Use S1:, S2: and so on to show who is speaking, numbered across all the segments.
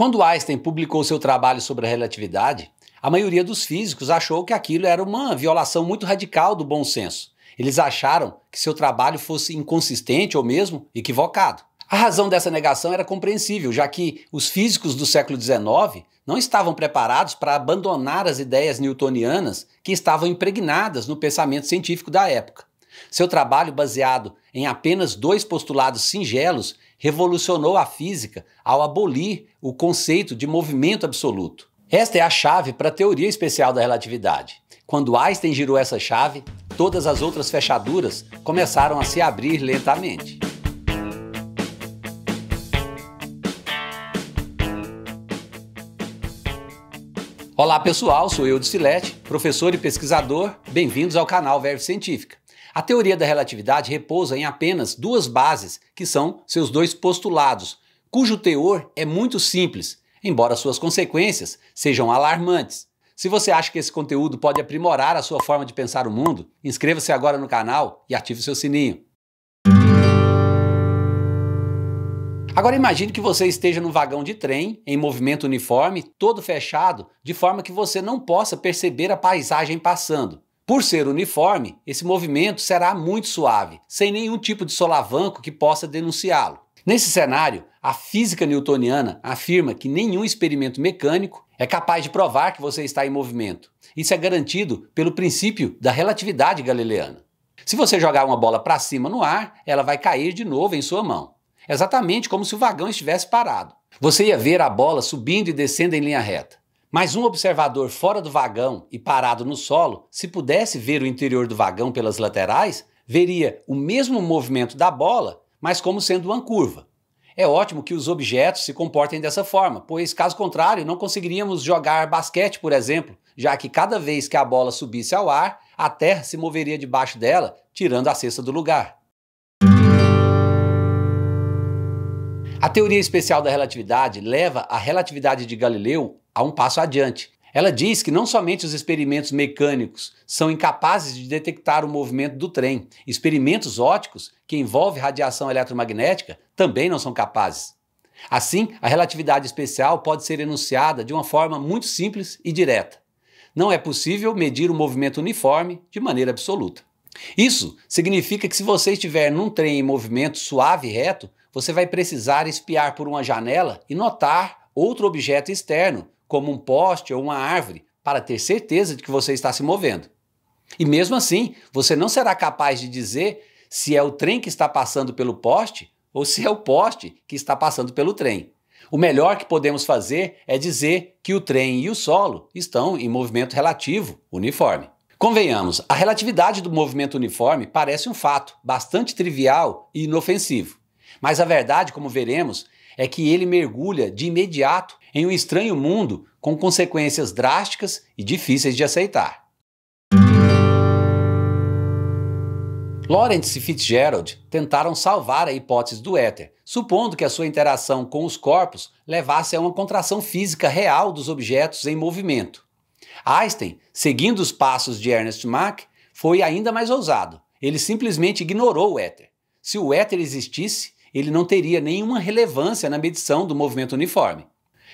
S1: Quando Einstein publicou seu trabalho sobre a relatividade, a maioria dos físicos achou que aquilo era uma violação muito radical do bom senso. Eles acharam que seu trabalho fosse inconsistente ou mesmo equivocado. A razão dessa negação era compreensível, já que os físicos do século XIX não estavam preparados para abandonar as ideias newtonianas que estavam impregnadas no pensamento científico da época. Seu trabalho, baseado em apenas dois postulados singelos, revolucionou a física ao abolir o conceito de movimento absoluto. Esta é a chave para a teoria especial da relatividade. Quando Einstein girou essa chave, todas as outras fechaduras começaram a se abrir lentamente. Olá pessoal, sou eu de Silete, professor e pesquisador. Bem-vindos ao canal Verve Científica. A teoria da relatividade repousa em apenas duas bases, que são seus dois postulados, cujo teor é muito simples, embora suas consequências sejam alarmantes. Se você acha que esse conteúdo pode aprimorar a sua forma de pensar o mundo, inscreva-se agora no canal e ative o seu sininho. Agora imagine que você esteja num vagão de trem, em movimento uniforme, todo fechado, de forma que você não possa perceber a paisagem passando. Por ser uniforme, esse movimento será muito suave, sem nenhum tipo de solavanco que possa denunciá-lo. Nesse cenário, a física newtoniana afirma que nenhum experimento mecânico é capaz de provar que você está em movimento. Isso é garantido pelo princípio da relatividade galileana. Se você jogar uma bola para cima no ar, ela vai cair de novo em sua mão. Exatamente como se o vagão estivesse parado. Você ia ver a bola subindo e descendo em linha reta. Mas um observador fora do vagão e parado no solo, se pudesse ver o interior do vagão pelas laterais, veria o mesmo movimento da bola, mas como sendo uma curva. É ótimo que os objetos se comportem dessa forma, pois, caso contrário, não conseguiríamos jogar basquete, por exemplo, já que cada vez que a bola subisse ao ar, a terra se moveria debaixo dela, tirando a cesta do lugar. A teoria especial da relatividade leva a relatividade de Galileu a um passo adiante. Ela diz que não somente os experimentos mecânicos são incapazes de detectar o movimento do trem, experimentos óticos, que envolvem radiação eletromagnética, também não são capazes. Assim, a relatividade especial pode ser enunciada de uma forma muito simples e direta. Não é possível medir o movimento uniforme de maneira absoluta. Isso significa que se você estiver num trem em movimento suave e reto, você vai precisar espiar por uma janela e notar outro objeto externo como um poste ou uma árvore, para ter certeza de que você está se movendo. E mesmo assim, você não será capaz de dizer se é o trem que está passando pelo poste ou se é o poste que está passando pelo trem. O melhor que podemos fazer é dizer que o trem e o solo estão em movimento relativo, uniforme. Convenhamos, a relatividade do movimento uniforme parece um fato bastante trivial e inofensivo. Mas a verdade, como veremos, é que ele mergulha de imediato em um estranho mundo com consequências drásticas e difíceis de aceitar. Lawrence e Fitzgerald tentaram salvar a hipótese do éter, supondo que a sua interação com os corpos levasse a uma contração física real dos objetos em movimento. Einstein, seguindo os passos de Ernest Mach, foi ainda mais ousado. Ele simplesmente ignorou o éter. Se o éter existisse, ele não teria nenhuma relevância na medição do movimento uniforme.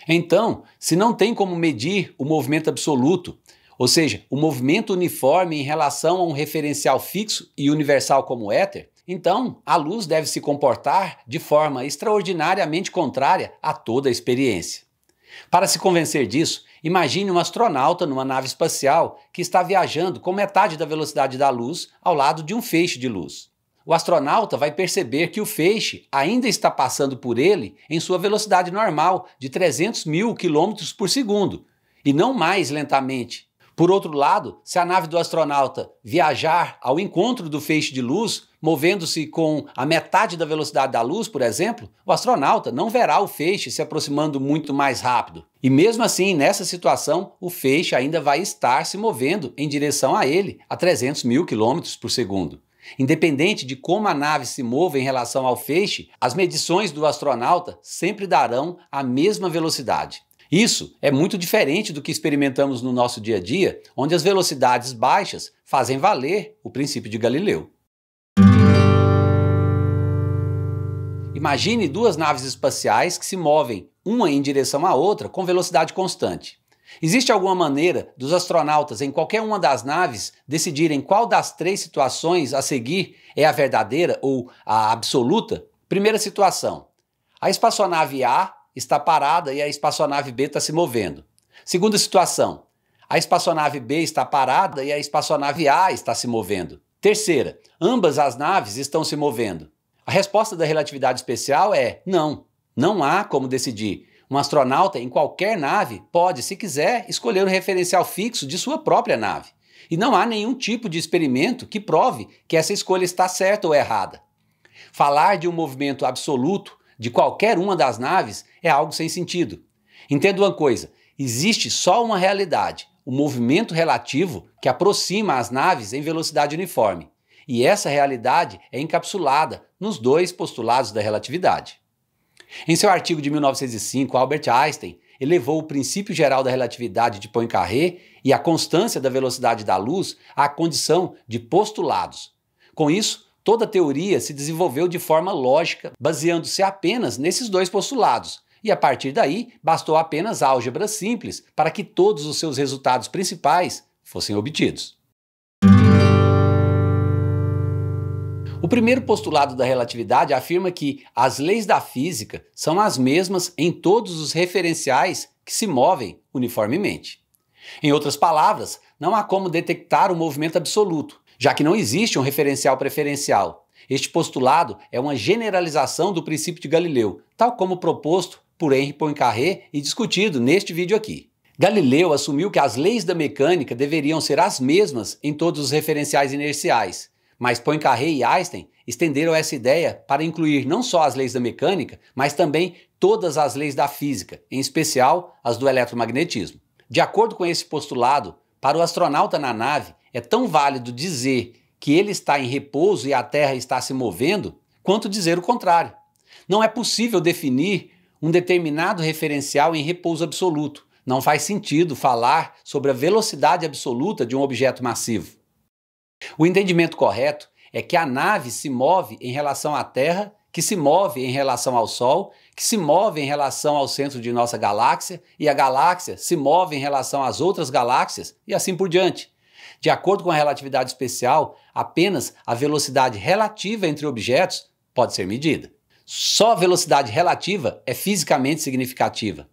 S1: Então, se não tem como medir o movimento absoluto, ou seja, o movimento uniforme em relação a um referencial fixo e universal como o éter, então a luz deve se comportar de forma extraordinariamente contrária a toda a experiência. Para se convencer disso, imagine um astronauta numa nave espacial que está viajando com metade da velocidade da luz ao lado de um feixe de luz o astronauta vai perceber que o feixe ainda está passando por ele em sua velocidade normal, de 300 mil quilômetros por segundo, e não mais lentamente. Por outro lado, se a nave do astronauta viajar ao encontro do feixe de luz, movendo-se com a metade da velocidade da luz, por exemplo, o astronauta não verá o feixe se aproximando muito mais rápido. E mesmo assim, nessa situação, o feixe ainda vai estar se movendo em direção a ele a 300 mil quilômetros por segundo. Independente de como a nave se mova em relação ao feixe, as medições do astronauta sempre darão a mesma velocidade. Isso é muito diferente do que experimentamos no nosso dia a dia, onde as velocidades baixas fazem valer o princípio de Galileu. Imagine duas naves espaciais que se movem uma em direção à outra com velocidade constante. Existe alguma maneira dos astronautas em qualquer uma das naves decidirem qual das três situações a seguir é a verdadeira ou a absoluta? Primeira situação: a espaçonave A está parada e a espaçonave B está se movendo. Segunda situação: a espaçonave B está parada e a espaçonave A está se movendo. Terceira: ambas as naves estão se movendo. A resposta da relatividade especial é não. Não há como decidir um astronauta em qualquer nave pode, se quiser, escolher um referencial fixo de sua própria nave. E não há nenhum tipo de experimento que prove que essa escolha está certa ou errada. Falar de um movimento absoluto de qualquer uma das naves é algo sem sentido. Entenda uma coisa: existe só uma realidade, o movimento relativo que aproxima as naves em velocidade uniforme. E essa realidade é encapsulada nos dois postulados da relatividade. Em seu artigo de 1905, Albert Einstein elevou o princípio geral da relatividade de Poincaré e a constância da velocidade da luz à condição de postulados. Com isso, toda a teoria se desenvolveu de forma lógica, baseando-se apenas nesses dois postulados, e a partir daí bastou apenas álgebra simples para que todos os seus resultados principais fossem obtidos. O primeiro postulado da relatividade afirma que as leis da física são as mesmas em todos os referenciais que se movem uniformemente. Em outras palavras, não há como detectar o movimento absoluto, já que não existe um referencial preferencial. Este postulado é uma generalização do princípio de Galileu, tal como proposto por Henri Poincaré e discutido neste vídeo aqui. Galileu assumiu que as leis da mecânica deveriam ser as mesmas em todos os referenciais inerciais, mas Poincaré e Einstein estenderam essa ideia para incluir não só as leis da mecânica, mas também todas as leis da física, em especial as do eletromagnetismo. De acordo com esse postulado, para o astronauta na nave é tão válido dizer que ele está em repouso e a Terra está se movendo, quanto dizer o contrário. Não é possível definir um determinado referencial em repouso absoluto. Não faz sentido falar sobre a velocidade absoluta de um objeto massivo. O entendimento correto é que a nave se move em relação à Terra, que se move em relação ao Sol, que se move em relação ao centro de nossa galáxia, e a galáxia se move em relação às outras galáxias, e assim por diante. De acordo com a relatividade especial, apenas a velocidade relativa entre objetos pode ser medida. Só a velocidade relativa é fisicamente significativa.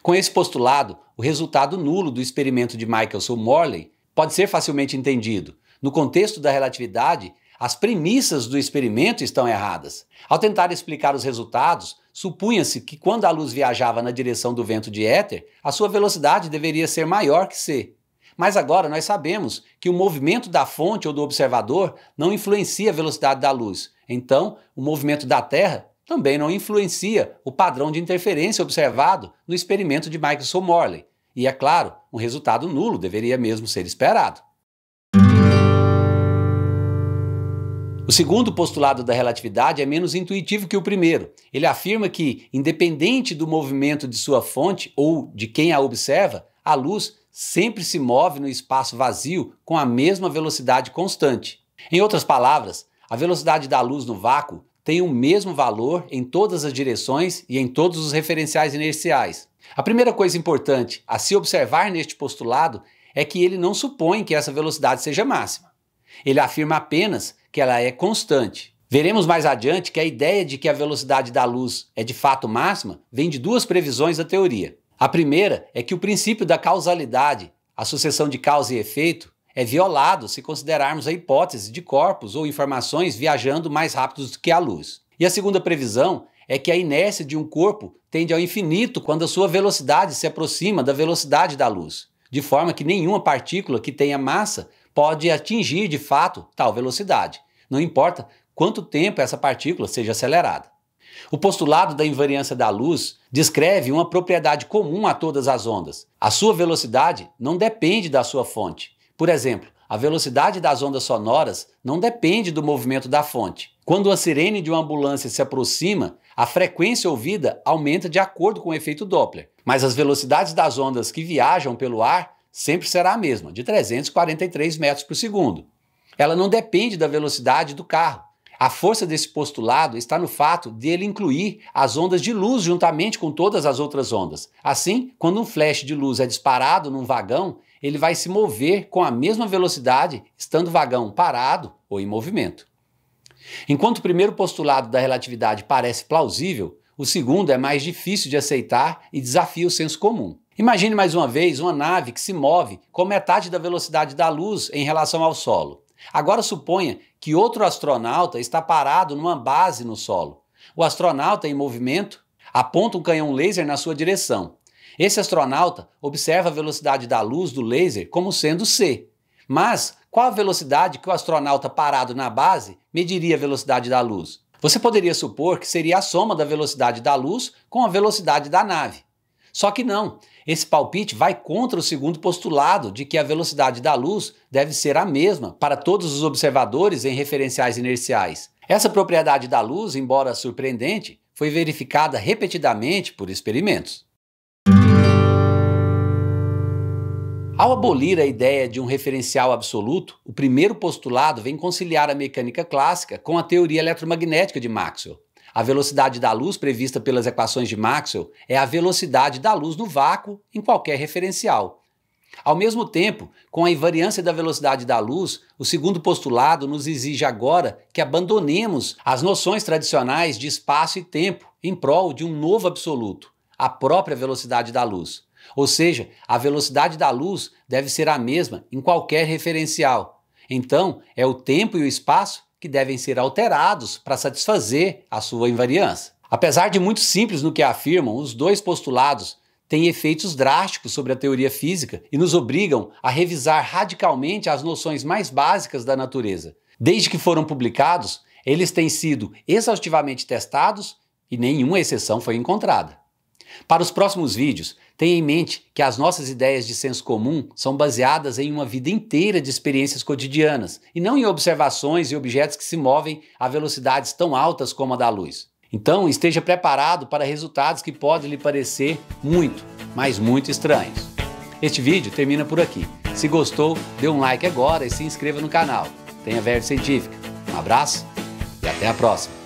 S1: Com esse postulado, o resultado nulo do experimento de Michelson-Morley pode ser facilmente entendido no contexto da relatividade, as premissas do experimento estão erradas. Ao tentar explicar os resultados, supunha-se que quando a luz viajava na direção do vento de éter, a sua velocidade deveria ser maior que c. Mas agora nós sabemos que o movimento da fonte ou do observador não influencia a velocidade da luz. Então, o movimento da Terra também não influencia o padrão de interferência observado no experimento de Michelson-Morley. E é claro, um resultado nulo deveria mesmo ser esperado. O segundo postulado da relatividade é menos intuitivo que o primeiro. Ele afirma que, independente do movimento de sua fonte ou de quem a observa, a luz sempre se move no espaço vazio com a mesma velocidade constante. Em outras palavras, a velocidade da luz no vácuo tem o mesmo valor em todas as direções e em todos os referenciais inerciais. A primeira coisa importante a se observar neste postulado é que ele não supõe que essa velocidade seja máxima. Ele afirma apenas que ela é constante. Veremos mais adiante que a ideia de que a velocidade da luz é de fato máxima vem de duas previsões da teoria. A primeira é que o princípio da causalidade, a sucessão de causa e efeito, é violado se considerarmos a hipótese de corpos ou informações viajando mais rápidos do que a luz. E a segunda previsão é que a inércia de um corpo tende ao infinito quando a sua velocidade se aproxima da velocidade da luz, de forma que nenhuma partícula que tenha massa pode atingir de fato tal velocidade, não importa quanto tempo essa partícula seja acelerada. O postulado da invariância da luz descreve uma propriedade comum a todas as ondas. A sua velocidade não depende da sua fonte. Por exemplo, a velocidade das ondas sonoras não depende do movimento da fonte. Quando a sirene de uma ambulância se aproxima, a frequência ouvida aumenta de acordo com o efeito Doppler, mas as velocidades das ondas que viajam pelo ar sempre será a mesma, de 343 metros por segundo. Ela não depende da velocidade do carro. A força desse postulado está no fato dele incluir as ondas de luz juntamente com todas as outras ondas. Assim, quando um flash de luz é disparado num vagão, ele vai se mover com a mesma velocidade, estando o vagão parado ou em movimento. Enquanto o primeiro postulado da relatividade parece plausível, o segundo é mais difícil de aceitar e desafia o senso comum. Imagine mais uma vez uma nave que se move com metade da velocidade da luz em relação ao solo. Agora suponha que outro astronauta está parado numa base no solo. O astronauta em movimento aponta um canhão laser na sua direção. Esse astronauta observa a velocidade da luz do laser como sendo c. Mas qual a velocidade que o astronauta parado na base mediria a velocidade da luz? Você poderia supor que seria a soma da velocidade da luz com a velocidade da nave. Só que não, esse palpite vai contra o segundo postulado de que a velocidade da luz deve ser a mesma para todos os observadores em referenciais inerciais. Essa propriedade da luz, embora surpreendente, foi verificada repetidamente por experimentos. Ao abolir a ideia de um referencial absoluto, o primeiro postulado vem conciliar a mecânica clássica com a teoria eletromagnética de Maxwell. A velocidade da luz prevista pelas equações de Maxwell é a velocidade da luz no vácuo em qualquer referencial. Ao mesmo tempo, com a invariância da velocidade da luz, o segundo postulado nos exige agora que abandonemos as noções tradicionais de espaço e tempo em prol de um novo absoluto, a própria velocidade da luz. Ou seja, a velocidade da luz deve ser a mesma em qualquer referencial. Então, é o tempo e o espaço que devem ser alterados para satisfazer a sua invariância. Apesar de muito simples no que afirmam, os dois postulados têm efeitos drásticos sobre a teoria física e nos obrigam a revisar radicalmente as noções mais básicas da natureza. Desde que foram publicados, eles têm sido exaustivamente testados e nenhuma exceção foi encontrada. Para os próximos vídeos, tenha em mente que as nossas ideias de senso comum são baseadas em uma vida inteira de experiências cotidianas e não em observações e objetos que se movem a velocidades tão altas como a da luz. Então, esteja preparado para resultados que podem lhe parecer muito, mas muito estranhos. Este vídeo termina por aqui. Se gostou, dê um like agora e se inscreva no canal. Tenha verde científica. Um abraço e até a próxima.